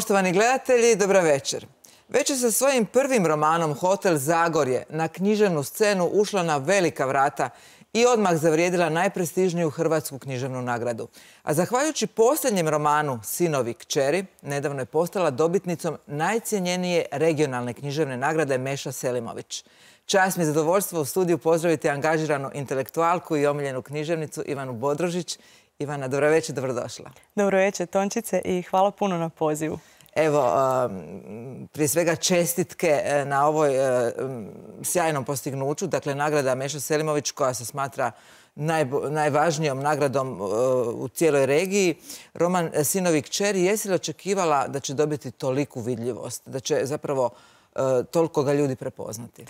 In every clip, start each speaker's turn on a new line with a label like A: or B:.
A: Poštovani gledatelji, dobra večer. Već je sa svojim prvim romanom Hotel Zagorje na književnu scenu ušla na velika vrata i odmah zavrijedila najprestižniju hrvatsku književnu nagradu. A zahvaljujući posljednjem romanu Sinovi kćeri, nedavno je postala dobitnicom najcijenjenije regionalne književne nagrade Meša Selimović. Čast mi je zadovoljstvo u studiju pozdraviti angažiranu intelektualku i omiljenu književnicu Ivanu Bodrožić Ivana, dobro večer, dobrodošla. Dobro večer, Tončice, i hvala puno na pozivu. Evo, um, prije svega čestitke e, na ovoj e, sjajnom postignuću. Dakle, nagrada Meša Selimović koja se smatra najvažnijom nagradom e, u cijeloj regiji. Roman Sinovik Čeri, jesi li očekivala da će dobiti
B: toliku vidljivost?
A: Da će zapravo toliko ga ljudi prepoznati?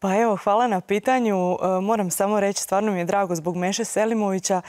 B: Pa evo, hvala na pitanju. E, moram samo reći, stvarno mi je drago zbog Meše Selimovića,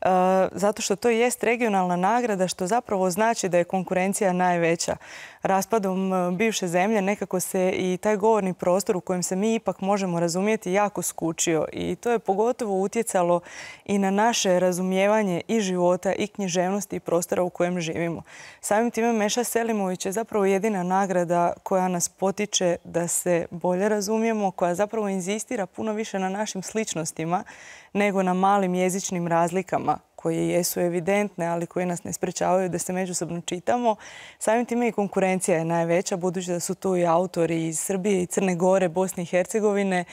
B: e, zato što to jest regionalna nagrada, što zapravo znači da je konkurencija najveća. Raspadom e, bivše zemlje nekako se i taj govorni prostor u kojem se mi ipak možemo razumjeti jako skučio i to je pogotovo utjecalo i na naše razumijevanje i života i književnosti i prostora u kojem živimo. Samim time Meša Selimović je zapravo jedina nagrada koja nas potiče da se bolje razumijemo, koja zapravo inzistira puno više na našim sličnostima nego na malim jezičnim razlikama koje jesu evidentne, ali koje nas ne sprečavaju da se međusobno čitamo. Samim time i konkurencija je najveća, budući da su tu i autori iz Srbije i Crne Gore, Bosne i Hercegovine.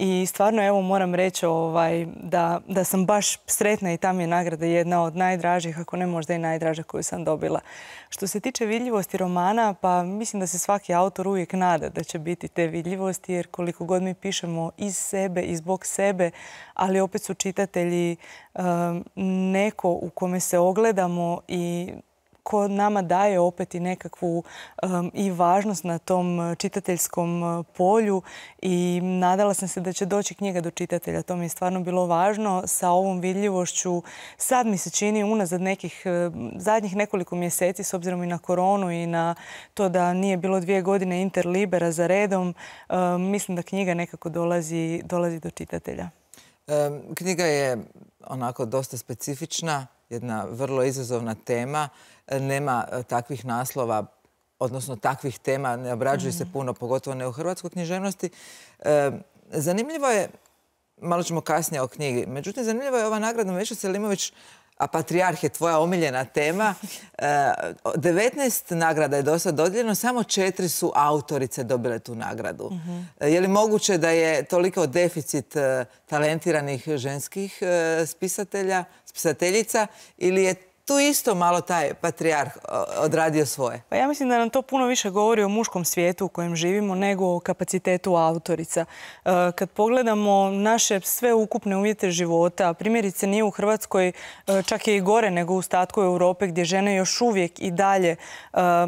B: I stvarno, evo, moram reći ovaj, da, da sam baš sretna i tam je nagrada jedna od najdražih, ako ne možda i najdraža koju sam dobila. Što se tiče vidljivosti romana, pa mislim da se svaki autor uvijek nada da će biti te vidljivosti, jer koliko god mi pišemo iz sebe i zbog sebe, ali opet su čitatelji neko u kome se ogledamo i ko nama daje opet i nekakvu i važnost na tom e, čitateljskom e, polju i nadala sam se da će doći knjiga do čitatelja. To mi je stvarno bilo važno. Sa ovom vidljivošću sad mi se čini unazad nekih e, zadnjih nekoliko mjeseci s obzirom i na koronu i na to da nije bilo dvije godine interlibera za redom. mislim da knjiga nekako dolazi, dolazi do čitatelja.
A: Knjiga je onako dosta specifična, jedna vrlo izazovna tema. Nema e, takvih naslova, odnosno takvih tema, ne obrađuje se mhm. puno, pogotovo ne u hrvatskoj književnosti. Zanimljivo je, malo ćemo kasnije o knjigi, međutim zanimljivo je ova nagrada Meša Selimović a Patrijarh je tvoja omiljena tema. 19 eh, nagrada je do sad dodijeljeno, samo četiri su autorice dobile tu nagradu. Mhm. Eh, je li moguće da je toliko deficit eh, talentiranih ženskih spisatelja, spisateljica ili je tu isto malo taj patrijarh odradio svoje?
B: Pa ja mislim da nam to puno više govori o muškom svijetu u kojem živimo nego o kapacitetu autorica. E, kad pogledamo naše sve ukupne uvjete života, primjerice nije u Hrvatskoj e, čak je i gore nego u statku Europe gdje žene još uvijek i dalje e,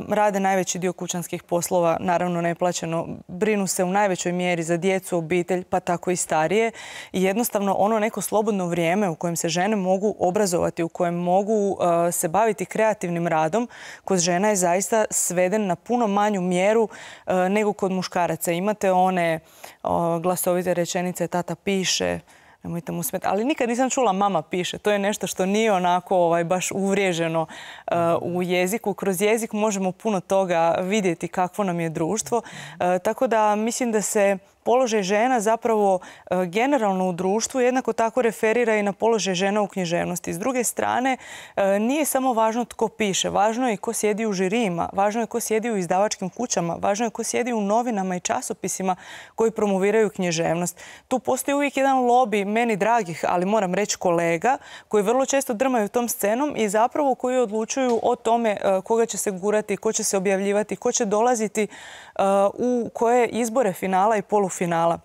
B: rade najveći dio kućanskih poslova, naravno neplaćeno, brinu se u najvećoj mjeri za djecu, obitelj, pa tako i starije. I jednostavno ono neko slobodno vrijeme u kojem se žene mogu obrazovati, u kojem mogu Eh, se baviti kreativnim radom kod žena je zaista sveden na puno manju mjeru eh, nego kod muškaraca. Imate one glasovite rečenice tata piše, nemojte mu smetati. Ali nikad nisam čula mama piše. To je nešto što nije onako ovaj, baš uvriježeno eh, u jeziku. Kroz jezik možemo puno toga vidjeti kakvo nam je društvo. tako da mislim da se položaj žena zapravo e, generalno u društvu jednako tako referira i na položaj žena u književnosti. S druge strane, e, nije samo važno tko piše, važno je i ko sjedi u žirima, važno je ko sjedi u izdavačkim kućama, važno je ko sjedi u novinama i časopisima koji promoviraju književnost. Tu postoji uvijek jedan lobby meni dragih, ali moram reći kolega, koji vrlo često drmaju tom scenom i zapravo koji odlučuju o tome e, koga će se gurati, ko će se objavljivati, ko će dolaziti u koje izbore finala i polu finala.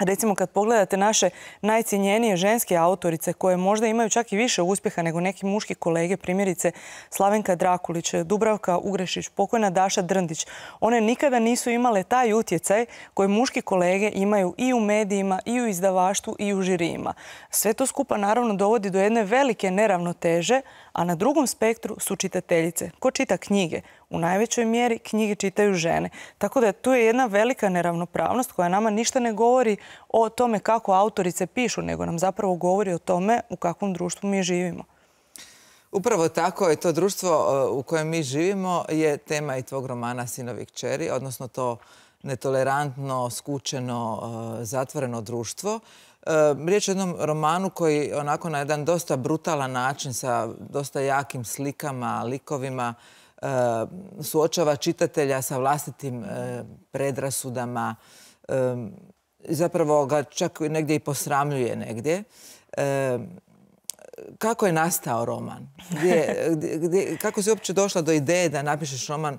B: Recimo kad pogledate naše najcinjenije ženske autorice koje možda imaju čak i više uspjeha nego neki muški kolege, primjerice Slavenka Drakulić, Dubravka Ugrešić, pokojna Daša Drndić, one nikada nisu imale taj utjecaj koji muški kolege imaju i u medijima, i u izdavaštvu, i u žirijima. Sve to skupa naravno dovodi do jedne velike neravnoteže, a na drugom spektru su čitateljice. Ko čita knjige? U najvećoj mjeri knjige čitaju žene. Tako da tu je jedna velika neravnopravnost koja nama ništa ne govori o tome kako autorice pišu, nego nam zapravo govori o tome u kakvom društvu mi živimo.
A: Upravo tako je to društvo e, u kojem mi živimo je tema i tvog romana Sinovi kćeri, odnosno to netolerantno, skučeno, e, zatvoreno društvo Riječ je o jednom romanu koji onako na jedan dosta brutalan način sa dosta jakim slikama, likovima suočava čitatelja sa vlastitim predrasudama. Zapravo ga čak negdje i posramljuje negdje. Kako je nastao roman? kako si uopće došla do ideje da napišeš roman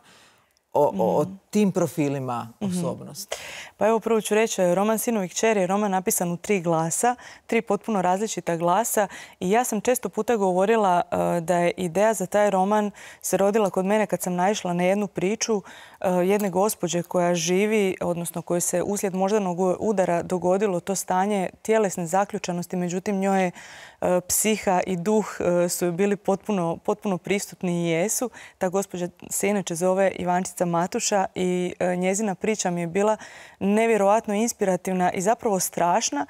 A: o, o mhm. tim profilima mhm.
B: osobnosti? Pa evo prvo ću reći, eh, roman Sinovi čeri je roman napisan u tri glasa, tri potpuno različita glasa i ja sam često puta govorila eh, da je ideja za taj roman se rodila kod mene kad sam naišla na jednu priču Eh, jedne gospođe koja živi, odnosno koju se uslijed moždanog udara dogodilo to stanje tjelesne zaključanosti, međutim njoj je eh, psiha i duh eh, su bili potpuno, potpuno i jesu. Ta gospođa se inače zove Ivančica Matuša i njezina priča mi je bila nevjerojatno inspirativna i zapravo strašna.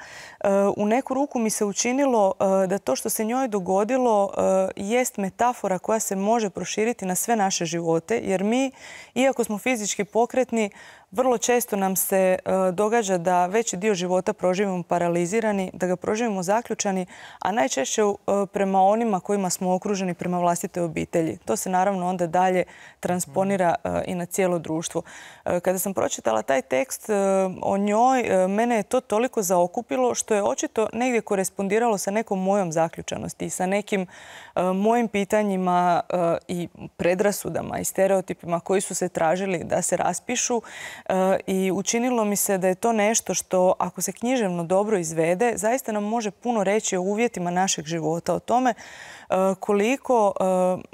B: U neku ruku mi se učinilo da to što se njoj dogodilo jest metafora koja se može proširiti na sve naše živote, jer mi, iako smo fizički pokretni, vrlo često nam se e, događa da veći dio života proživimo paralizirani, da ga proživimo zaključani, a najčešće e, prema onima kojima smo okruženi prema vlastite obitelji. To se naravno onda dalje transponira mhm. e, i na cijelo društvo. Kada sam pročitala taj tekst o njoj, mene je to toliko zaokupilo što je očito negdje korespondiralo sa nekom mojom zaključanosti i sa nekim mojim pitanjima i predrasudama i stereotipima koji su se tražili da se raspišu E, i učinilo mi se da je to nešto što ako se književno dobro izvede zaista nam može puno reći o uvjetima našeg života, o tome e, koliko e,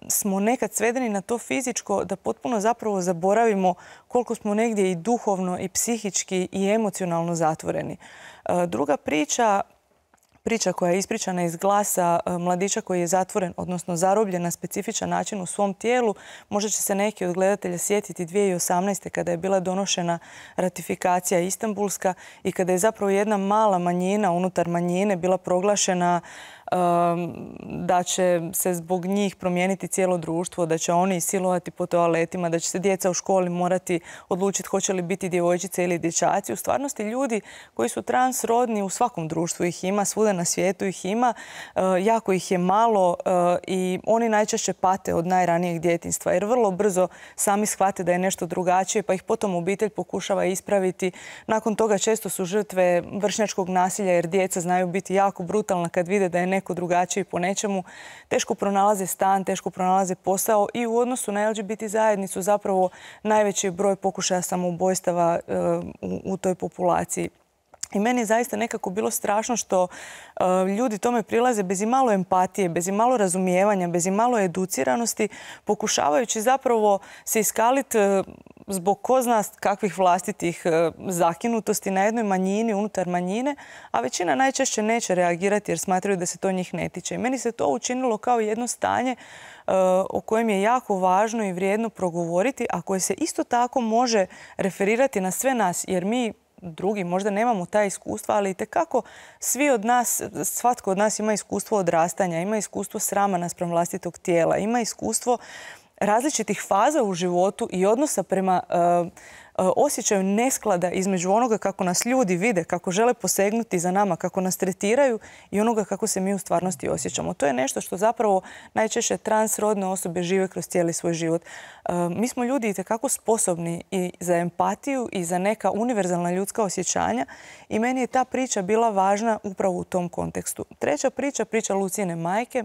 B: smo nekad svedeni na to fizičko da potpuno zapravo zaboravimo koliko smo negdje i duhovno i psihički i emocionalno zatvoreni. Druga priča priča koja je ispričana iz glasa e, mladića koji je zatvoren, odnosno zarobljen na specifičan način u svom tijelu. Možda će se neki od gledatelja sjetiti 2018. kada je bila donošena ratifikacija Istanbulska i kada je zapravo jedna mala manjina unutar manjine bila proglašena da će se zbog njih promijeniti cijelo društvo, da će oni silovati po toaletima, da će se djeca u školi morati odlučiti hoće li biti djevojčice ili dječaci. U stvarnosti ljudi koji su transrodni u svakom društvu ih ima, svuda na svijetu ih ima, e, jako ih je malo e, i oni najčešće pate od najranijeg djetinstva jer vrlo brzo sami shvate da je nešto drugačije pa ih potom obitelj pokušava ispraviti. Nakon toga često su žrtve vršnjačkog nasilja jer djeca znaju biti jako brutalna kad vide da je neko drugačiji po nečemu, teško pronalaze stan, teško pronalaze posao i u odnosu na LGBT zajednicu zapravo najveći broj pokušaja samoubojstava eh, u, u toj populaciji. I meni je zaista nekako bilo strašno što eh, ljudi tome prilaze bez i malo empatije, bez malo razumijevanja, bez i malo educiranosti, pokušavajući zapravo se iskaliti eh, zbog ko zna kakvih vlastitih eh, zakinutosti na jednoj manjini, unutar manjine, a većina najčešće neće reagirati jer smatraju da se to njih ne tiče. I meni se to učinilo kao jedno stanje o kojem je jako važno i vrijedno progovoriti, a koje se isto tako može referirati na sve nas, jer mi drugi možda nemamo ta iskustva, ali tekako svi od nas, svatko od nas ima iskustvo odrastanja, ima iskustvo srama naspram vlastitog tijela, ima iskustvo različitih faza u životu i odnosa prema eh, E, osjećaju nesklada između onoga kako nas ljudi vide, kako žele posegnuti za nama, kako nas tretiraju i onoga kako se mi u stvarnosti osjećamo. To je nešto što zapravo najčešće transrodne osobe žive kroz cijeli svoj život. E, mi smo ljudi itekako sposobni i za empatiju i za neka univerzalna ljudska osjećanja i meni je ta priča bila važna upravo u tom kontekstu. Treća priča, priča Lucine majke,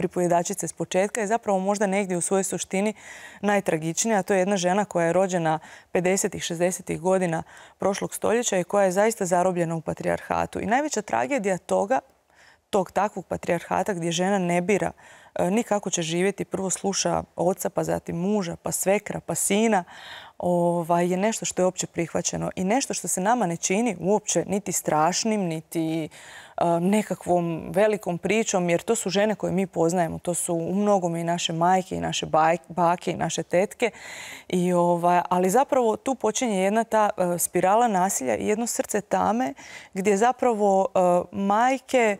B: pripovjedačice s početka je zapravo možda negdje u svojoj suštini najtragičnija. A to je jedna žena koja je rođena 50-ih, 60 godina prošlog stoljeća i koja je zaista zarobljena u patrijarhatu. I najveća tragedija toga, tog takvog patrijarhata gdje žena ne bira E, nikako će živjeti. Prvo sluša oca, pa zatim muža, pa svekra, pa sina. Ovaj, je nešto što je opće prihvaćeno i nešto što se nama ne čini uopće niti strašnim, niti e, nekakvom velikom pričom, jer to su žene koje mi poznajemo. To su u mnogome i naše majke, i naše bake, i naše tetke. I ovaj, ali zapravo tu počinje jedna ta e, spirala nasilja i jedno srce tame gdje zapravo majke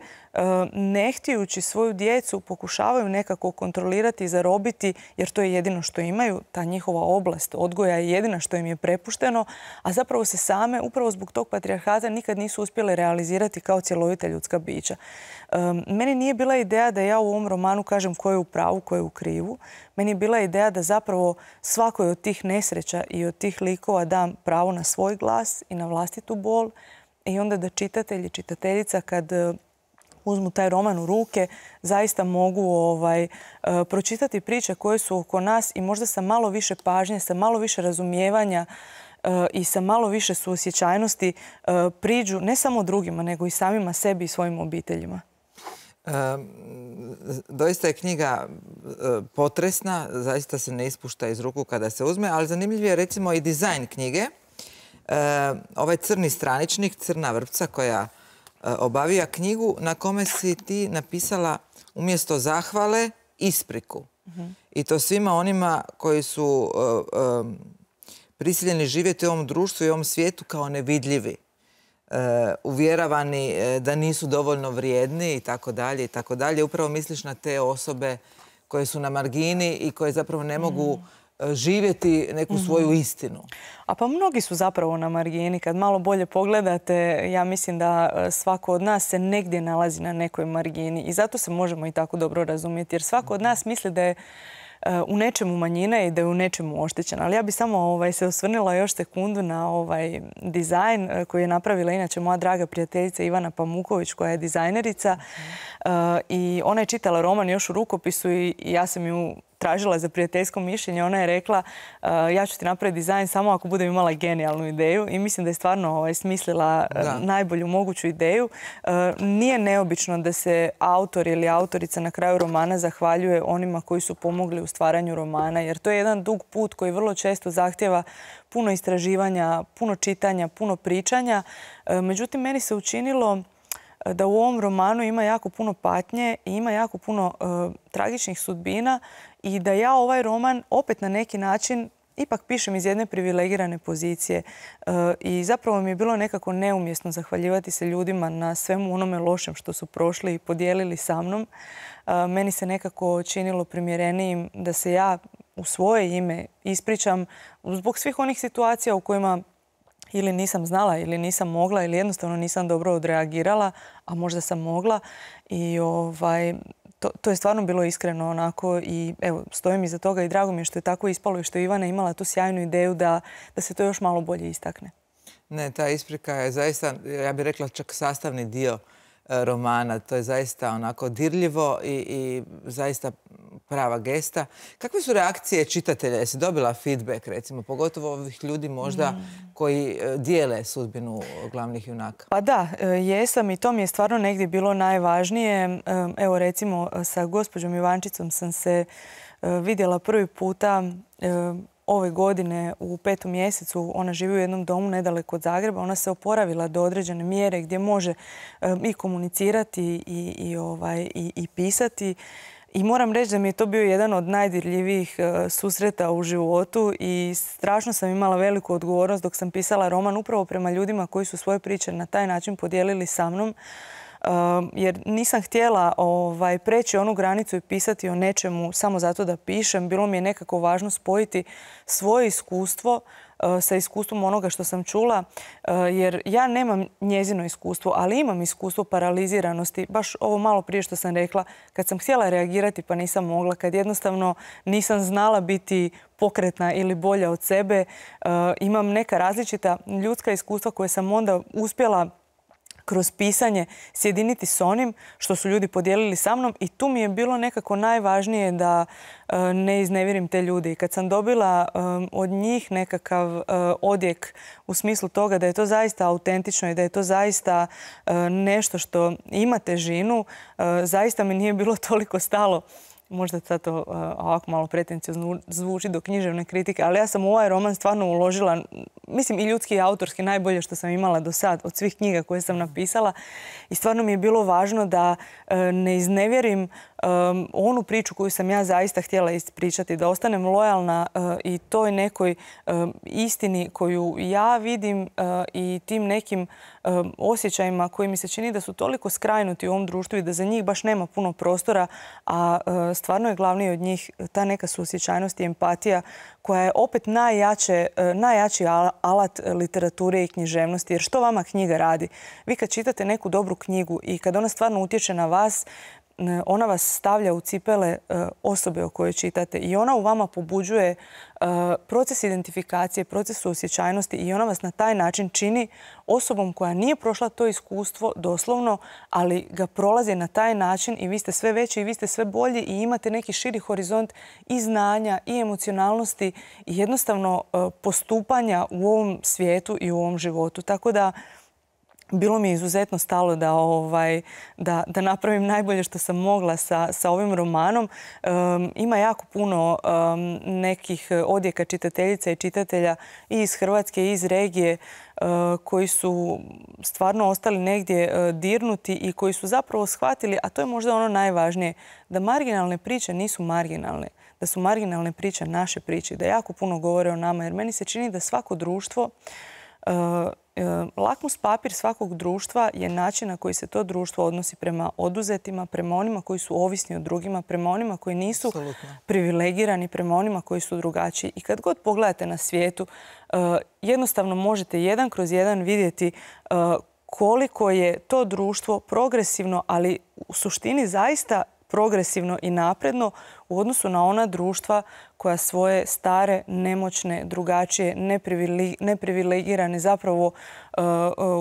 B: nehtijući svoju djecu pokušavaju nekako kontrolirati i zarobiti jer to je jedino što imaju, ta njihova oblast odgoja je jedina što im je prepušteno, a zapravo se same upravo zbog tog patrijarhata nikad nisu uspjele realizirati kao cjelovita ljudska bića. meni nije bila ideja da ja u ovom romanu kažem ko je u pravu, ko je u krivu. Meni je bila ideja da zapravo svakoj od tih nesreća i od tih likova dam pravo na svoj glas i na vlastitu bol i onda da čitatelji, i čitateljica kad uzmu taj roman u ruke, zaista mogu ovaj, e, pročitati priče koje su oko nas i možda sa malo više pažnje, sa malo više razumijevanja e, i sa malo više suosjećajnosti e, priđu ne samo drugima, nego i samima sebi i svojim obiteljima.
A: doista je knjiga potresna, zaista se ne ispušta iz ruku kada se uzme, ali zanimljiv je recimo i dizajn knjige. ovaj crni straničnik, crna vrpca koja E, obavija knjigu na kome si ti napisala umjesto zahvale ispriku. Mhm. I to svima onima koji su e, e, prisiljeni živjeti u ovom društvu i ovom svijetu kao nevidljivi. Uvjeravani da nisu dovoljno vrijedni i tako dalje i tako dalje. Upravo misliš na te osobe koje su na margini i koje zapravo ne mogu mhm živjeti neku mhm. svoju
B: istinu? A pa mnogi su zapravo na margini. Kad malo bolje pogledate, ja mislim da e, svako od nas se negdje nalazi na nekoj margini i zato se možemo i tako dobro razumjeti. Jer svako od mhm. nas misli da je e, u nečemu manjina i da je u nečemu oštećena. Ali ja bi samo ovaj, se osvrnila još sekundu na ovaj dizajn e, koji je napravila inače moja draga prijateljica Ivana Pamuković koja je dizajnerica mhm. i ona je čitala roman još u rukopisu i ja sam ju tražila za prijateljsko mišljenje, ona je rekla e, ja ću ti napraviti dizajn samo ako budem imala genijalnu ideju i mislim da je stvarno ovaj, smislila e, najbolju moguću ideju. E, nije neobično da se autor ili autorica na kraju romana zahvaljuje onima koji su pomogli u stvaranju romana, jer to je jedan dug put koji vrlo često zahtjeva puno istraživanja, puno čitanja, puno pričanja. međutim, meni se učinilo da u ovom romanu ima jako puno patnje i ima jako puno e, tragičnih sudbina i da ja ovaj roman opet na neki način ipak pišem iz jedne privilegirane pozicije e, i zapravo mi je bilo nekako neumjesno zahvaljivati se ljudima na svemu onome lošem što su prošli i podijelili sa mnom. E, meni se nekako činilo primjerenijim da se ja u svoje ime ispričam zbog svih onih situacija u kojima ili nisam znala ili nisam mogla ili jednostavno nisam dobro odreagirala, a možda sam mogla i ovaj, to, to je stvarno bilo iskreno onako i evo, stojim iza toga i drago mi je što je tako ispalo i što je Ivana imala tu sjajnu ideju da, da se to još malo bolje istakne.
A: Ne, ta isprika je zaista, ja bih rekla, čak sastavni dio E, romana. To je zaista onako dirljivo i, zaista prava gesta. Kakve su reakcije čitatelja? Jesi dobila feedback, recimo, pogotovo ovih ljudi možda mm. koji e, dijele sudbinu glavnih junaka?
B: Pa da, e, jesam i to mi je stvarno negdje bilo najvažnije. Evo, recimo, sa gospođom Ivančicom sam se vidjela prvi puta ove godine u petom mjesecu ona živi u jednom domu nedaleko od Zagreba. Ona se oporavila do određene mjere gdje može i komunicirati i, ovaj, i, i pisati. I moram reći da mi je to bio jedan od najdirljivijih e, susreta u životu i strašno sam imala veliku odgovornost dok sam pisala roman upravo prema ljudima koji su svoje priče na taj način podijelili sa mnom jer nisam htjela ovaj, preći onu granicu i pisati o nečemu samo zato da pišem. Bilo mi je nekako važno spojiti svoje iskustvo e, sa iskustvom onoga što sam čula, e, jer ja nemam njezino iskustvo, ali imam iskustvo paraliziranosti. Baš ovo malo prije što sam rekla, kad sam htjela reagirati pa nisam mogla, kad jednostavno nisam znala biti pokretna ili bolja od sebe, e, imam neka različita ljudska iskustva koje sam onda uspjela kroz pisanje sjediniti s onim što su ljudi podijelili sa mnom i tu mi je bilo nekako najvažnije da e, ne iznevjerim te ljudi. Kad sam dobila e, od njih nekakav e, odjek u smislu toga da je to zaista autentično i da je to zaista nešto što ima težinu, zaista mi nije bilo toliko stalo možda sad to ovako malo pretencijozno zvuči do književne kritike, ali ja sam u ovaj roman stvarno uložila, mislim i ljudski i autorski najbolje što sam imala do sad od svih knjiga koje sam napisala i stvarno mi je bilo važno da e, ne iznevjerim onu priču koju sam ja zaista htjela ispričati, da ostanem lojalna e, i toj nekoj e, istini koju ja vidim e, i tim nekim osjećajima koji mi se čini da su toliko skrajnuti u ovom društvu i da za njih baš nema puno prostora, a stvarno je glavni od njih ta neka suosjećajnost i empatija koja je opet najjači alat literature i književnosti. Jer što vama knjiga radi? Vi kad čitate neku dobru knjigu i kad ona stvarno utječe na vas, E, ona vas stavlja u cipele e, osobe o kojoj čitate i ona u vama pobuđuje e, proces identifikacije, proces osjećajnosti i ona vas na taj način čini osobom koja nije prošla to iskustvo doslovno, ali ga prolazi na taj način i vi ste sve veći i vi ste sve bolji i imate neki širi horizont i znanja i emocionalnosti i jednostavno postupanja u ovom svijetu i u ovom životu. Tako da bilo mi je izuzetno stalo da, ovaj, da, da napravim najbolje što sam mogla sa, sa ovim romanom. ima jako puno nekih odjeka čitateljica i čitatelja i iz Hrvatske i iz regije e, koji su stvarno ostali negdje e, dirnuti i koji su zapravo shvatili, a to je možda ono najvažnije, da marginalne priče nisu marginalne da su marginalne priče naše priče, da jako puno govore o nama. Jer meni se čini da svako društvo Eh, eh, lakmus papir svakog društva je način na koji se to društvo odnosi prema oduzetima, prema onima koji su ovisni od drugima, prema onima koji nisu privilegirani, prema onima koji su drugačiji. I kad god pogledate na svijetu, eh, jednostavno možete jedan kroz jedan vidjeti koliko je to društvo progresivno, ali u suštini zaista progresivno i napredno u odnosu na ona društva koja svoje stare, nemoćne, drugačije, neprivilegirane zapravo e, e,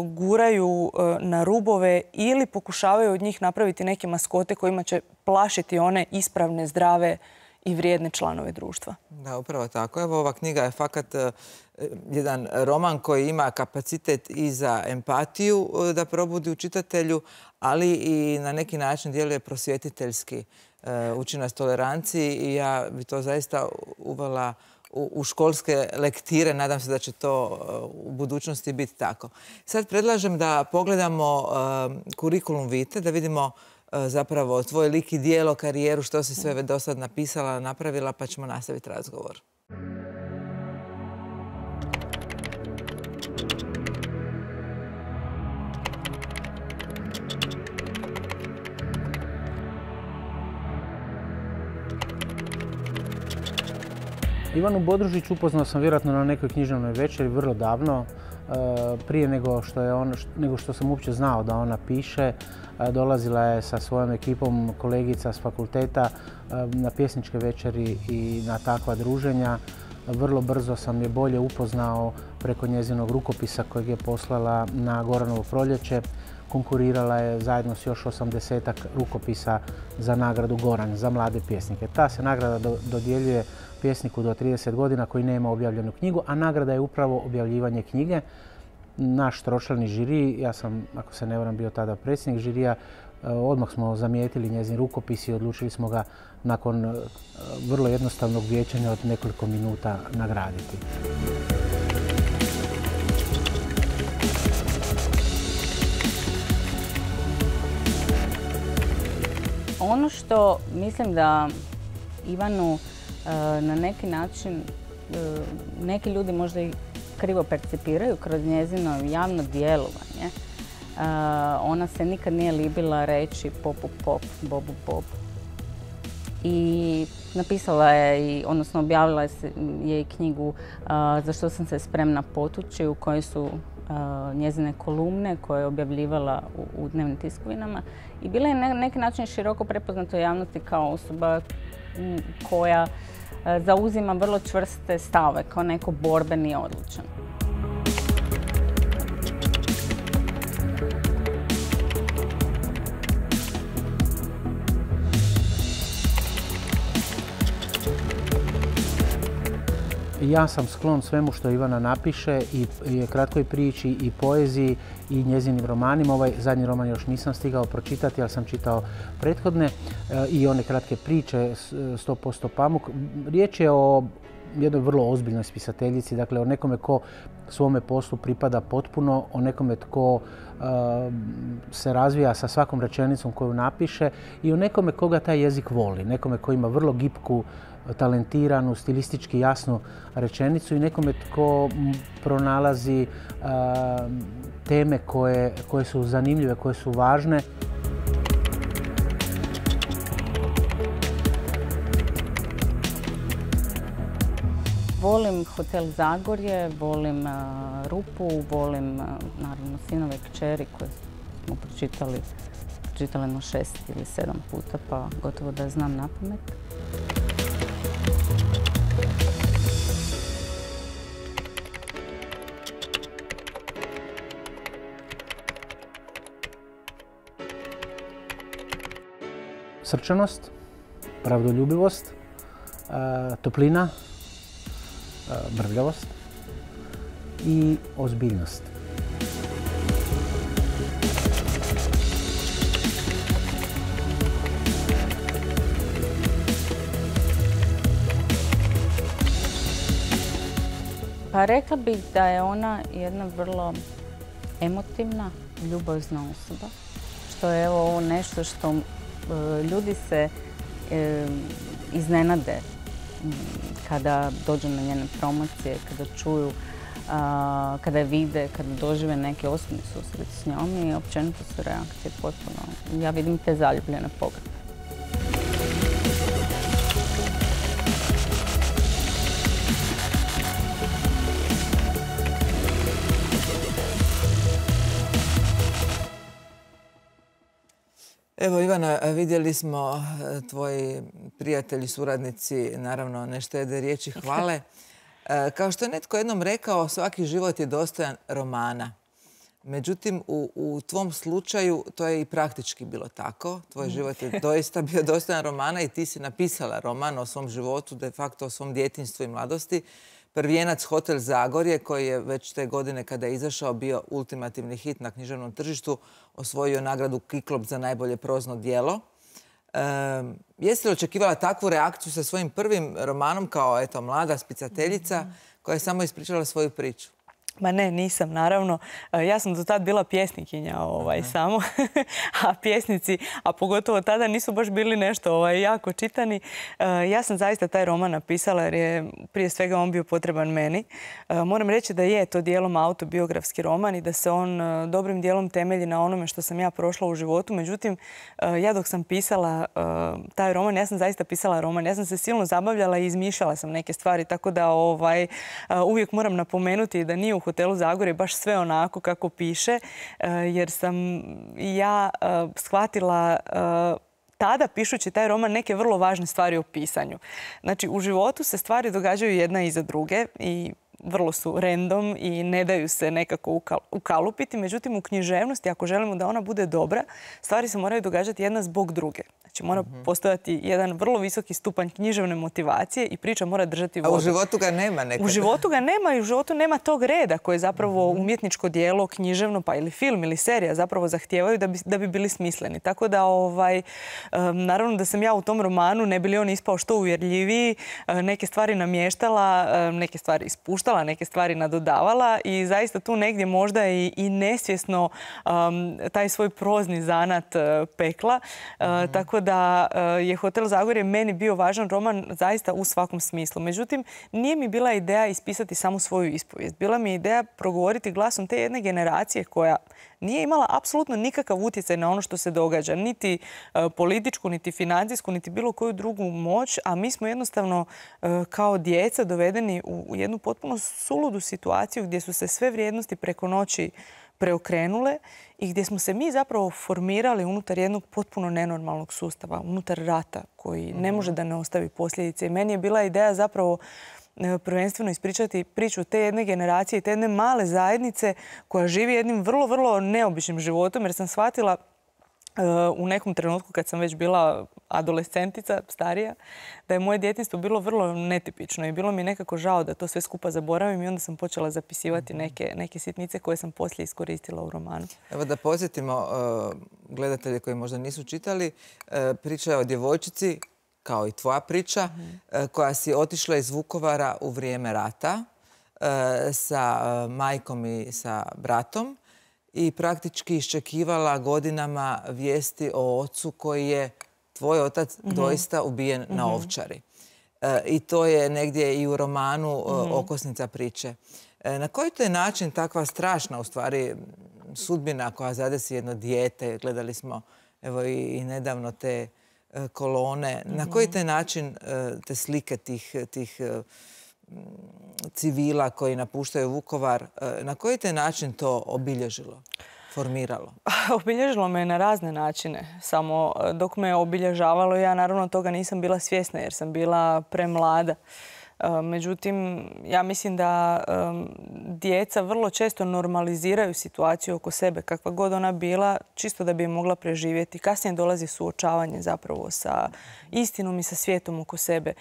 B: guraju e, na rubove ili pokušavaju od njih napraviti neke maskote kojima će plašiti one ispravne, zdrave i vrijedne članove društva.
A: Da, upravo tako. Evo ova knjiga je fakat jedan roman koji ima kapacitet i za empatiju da probudi u čitatelju, ali i na neki način djeluje prosvjetiteljski. Eh, uči nas toleranciji i ja bi to zaista uvala u školske lektire. Nadam se da će to eh, u budućnosti biti tako. Sad predlažem da pogledamo eh, kurikulum Vite, da vidimo zapravo tvoj lik i dijelo, karijeru, što si sve do sad napisala, napravila, pa ćemo nastaviti razgovor.
C: Ivanu Bodružić upoznao sam vjerojatno na nekoj književnoj večeri vrlo davno, e, prije nego što, je nego što sam uopće znao da ona piše. E, dolazila je sa svojom ekipom kolegica s fakulteta e, na pjesničke večeri i na takva druženja. Vrlo brzo sam je bolje upoznao preko njezinog rukopisa kojeg je poslala na Goranovo proljeće. Konkurirala je zajedno s još 80 rukopisa za nagradu Goran, za mlade pjesnike. Ta se nagrada dodjeljuje pjesniku do 30 godina koji nema objavljenu knjigu, a nagrada je upravo objavljivanje knjige. Naš tročlani žiri, ja sam, ako se ne varam, bio tada predsjednik žirija, eh, odmah smo zamijetili njezin rukopis i odlučili smo ga nakon eh, vrlo jednostavnog vječanja od nekoliko minuta nagraditi.
D: Ono što mislim da Ivanu Eh, na neki način eh, neki ljudi možda i krivo percipiraju kroz njezino javno djelovanje. Eh, ona se nikad nije libila reći popu pop, bobu pop. I napisala je, odnosno objavila je i knjigu Za što sam se spremna potući u kojoj su njezine kolumne koje je objavljivala u, u dnevnim tiskovinama i bila je na neki način široko prepoznata u javnosti kao osoba koja e, zauzima vrlo čvrste stave kao neko borbeni odlučan.
C: ja sam sklon svemu što Ivana napiše i, kratkoj priči i poeziji i njezinim romanima. Ovaj zadnji roman još nisam stigao pročitati, ali sam čitao prethodne e, i one kratke priče 100% pamuk. Riječ je o jednoj vrlo ozbiljnoj spisateljici, dakle o nekome ko svome poslu pripada potpuno, o nekome tko se razvija sa svakom rečenicom koju napiše i u nekome koga taj jezik voli, nekome koji ima vrlo gipku, talentiranu, stilistički jasnu rečenicu i nekome tko pronalazi teme koje, koje su zanimljive, koje su važne.
D: Volim hotel Zagorje, volim Rupu, volim naravno sinove kćeri koje smo pročitali, pročitali no šest ili sedam puta pa gotovo da znam na pamet.
C: Srčanost, pravdoljubivost, toplina, brljavost i ozbiljnost.
D: Pa rekla bih da je ona jedna vrlo emotivna, ljubazna osoba. Što je ovo nešto što e, ljudi se e, iznenade kada dođu na njene promocije, kada čuju, kada vide, kada dožive neki osobni susret s njom i općenito su reakcije potpuno. Ja vidim te zaljubljene pogled.
A: Evo Ivana, vidjeli smo e, tvoji prijatelji, suradnici, naravno ne štede riječi hvale. E, kao što je netko jednom rekao, svaki život je dostojan romana. Međutim, u, u tvom slučaju to je i praktički bilo tako. Tvoj mm. život je doista bio dostojan romana i ti si napisala roman o svom životu, de facto o svom djetinstvu i mladosti. Prvijenac Hotel Zagorje, koji je već te godine kada je izašao bio ultimativni hit na književnom tržištu, osvojio nagradu Kiklop za najbolje prozno dijelo. E, jeste li očekivala takvu reakciju sa svojim prvim romanom kao eto mlada spicateljica mhm. koja je samo ispričala svoju
B: priču? Ma ne, nisam, naravno. E, ja sam do tada bila pjesnikinja ovaj, samo, a pjesnici, a pogotovo tada nisu baš bili nešto ovaj, jako čitani. E, ja sam zaista taj roman napisala jer je prije svega on bio potreban meni. E, moram reći da je to dijelom autobiografski roman i da se on dobrim dijelom temelji na onome što sam ja prošla u životu. Međutim, ja dok sam pisala taj roman, ja sam zaista pisala roman. Ja sam se silno zabavljala i izmišljala sam neke stvari, tako da ovaj, uvijek moram napomenuti da nije u hotelu Zagore baš sve onako kako piše, e, jer sam ja e, shvatila e, tada pišući taj roman neke vrlo važne stvari o pisanju. Znači, u životu se stvari događaju jedna iza druge i vrlo su random i ne daju se nekako ukalupiti. Međutim, u književnosti, ako želimo da ona bude dobra, stvari se moraju događati jedna zbog druge. Znači mora mhm. postojati jedan vrlo visoki stupanj književne motivacije i priča mora držati vodu. A u životu ga nema nekada? U životu ga nema i u životu nema tog reda koje zapravo mhm. umjetničko dijelo, književno pa ili film ili serija zapravo zahtijevaju da bi, bili smisleni. Tako da ovaj, naravno da sam ja u tom romanu, ne bi li on ispao što uvjerljiviji, eh, neke stvari namještala, neke stvari ispuštala, neke stvari nadodavala i zaista tu negdje možda i, nesvjesno taj svoj prozni zanat eh, pekla. Eh, mhm. tako da eh, je Hotel Zagorje meni bio važan roman zaista u svakom smislu. Međutim, nije mi bila ideja ispisati samo svoju ispovijest. Bila mi ideja progovoriti glasom te jedne generacije koja nije imala apsolutno nikakav utjecaj na ono što se događa. Niti eh, političku, niti financijsku, niti bilo koju drugu moć. A mi smo jednostavno eh, kao djeca dovedeni u jednu potpuno suludu situaciju gdje su se sve vrijednosti preko noći preokrenule i gdje smo se mi zapravo formirali unutar jednog potpuno nenormalnog sustava, unutar rata koji ne mhm. može da ne ostavi posljedice. I meni je bila ideja zapravo e, prvenstveno ispričati priču te jedne generacije i te jedne male zajednice koja živi jednim vrlo, vrlo neobičnim životom jer sam shvatila E, u nekom trenutku kad sam već bila adolescentica, starija, da je moje djetinstvo bilo vrlo netipično i bilo mi nekako žao da to sve skupa zaboravim i onda sam počela zapisivati mhm. neke, sitnice koje sam poslije iskoristila u romanu.
A: Evo da posjetimo e, gledatelje koji možda nisu čitali, e, priča je o djevojčici, kao i tvoja priča, mhm. koja si otišla iz Vukovara u vrijeme rata sa majkom i sa bratom i praktički iščekivala godinama vijesti o ocu koji je tvoj otac mhm. doista ubijen na mhm. ovčari. E, I to je negdje i u romanu e, mhm. Okosnica priče. E, na koji to je način takva strašna u stvari sudbina koja zadesi jedno dijete, gledali smo evo i, nedavno te kolone, na koji to je način te slike tih civila koji napuštaju Vukovar. E, na koji te način to obilježilo? formiralo?
B: Obilježilo me na razne načine. Samo e, dok me obilježavalo, ja naravno toga nisam bila svjesna jer sam bila premlada. E, međutim, ja mislim da djeca vrlo često normaliziraju situaciju oko sebe, kakva god ona bila, čisto da bi mogla preživjeti. Kasnije dolazi suočavanje zapravo sa istinom i sa svijetom oko sebe.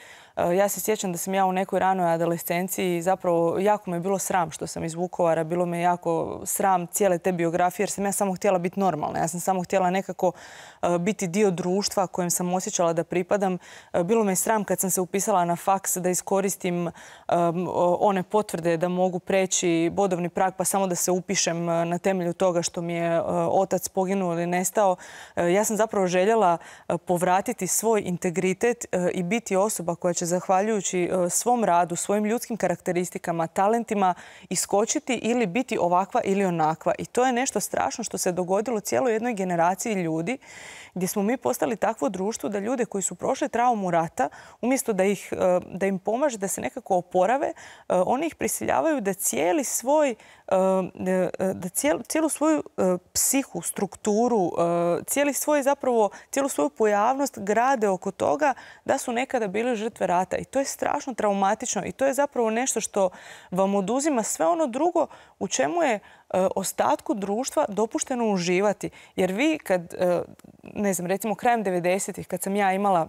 B: Eh, ja se sjećam da sam ja u nekoj ranoj adolescenciji zapravo jako me je bilo sram što sam iz Vukovara, bilo me jako sram cijele te biografije jer sam ja samo htjela biti normalna. Ja sam samo htjela nekako eh, biti dio društva kojem sam osjećala da pripadam. Eh, bilo me je sram kad sam se upisala na faks da iskoristim one potvrde da mogu preći bodovni prag pa samo da se upišem na temelju toga što mi je otac poginuo ili nestao. Ja sam zapravo željela povratiti svoj integritet i biti osoba koja će zahvaljujući e, svom radu, svojim ljudskim karakteristikama, talentima iskočiti ili biti ovakva ili onakva. I to je nešto strašno što se dogodilo cijeloj jednoj generaciji ljudi gdje smo mi postali takvo društvo da ljude koji su prošli traumu rata, umjesto da, ih, e, da im pomaže da se nekako oporave, e, oni ih prisiljavaju da cijeli svoj da cijelu, cijelu svoju psihu, strukturu, cijeli svoj zapravo, cijelu svoju pojavnost grade oko toga da su nekada bili žrtve rata i to je strašno traumatično i to je zapravo nešto što vam oduzima sve ono drugo u čemu je e, ostatku društva dopušteno uživati. Jer vi kad, e, ne znam, recimo krajem 90-ih, kad sam ja imala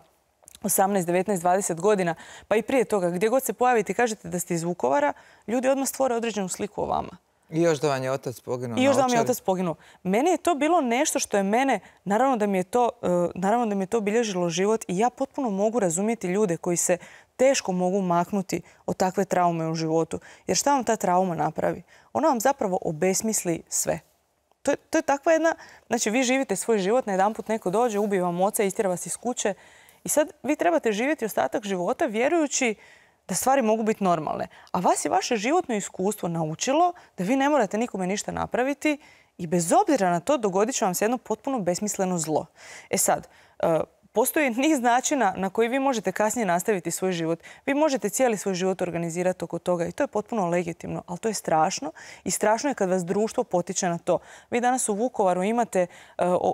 B: 18, 19, 20 godina, pa i prije toga, gdje god se pojavite i kažete da ste iz Vukovara, ljudi odmah stvore određenu sliku o vama.
A: I još da vam je otac poginuo. I još da vam je otac
B: poginuo. Meni je to bilo nešto što je mene, naravno da mi je to, e, naravno da mi je to bilježilo život i ja potpuno mogu razumjeti ljude koji se teško mogu maknuti od takve traume u životu. Jer šta vam ta trauma napravi? Ona vam zapravo obesmisli sve. To je, takva jedna... Znači, vi živite svoj život, na jedan put neko dođe, ubije vam oca, istjera vas iz kuće. I sad vi trebate živjeti ostatak života vjerujući da stvari mogu biti normalne. A vas je vaše životno iskustvo naučilo da vi ne morate nikome ništa napraviti i bez obzira na to dogodit će vam se jedno potpuno besmisleno zlo. E sad, postoji niz načina na koji vi možete kasnije nastaviti svoj život. Vi možete cijeli svoj život organizirati oko toga i to je potpuno legitimno, ali to je strašno i strašno je kad vas društvo potiče na to. Vi danas u Vukovaru imate e,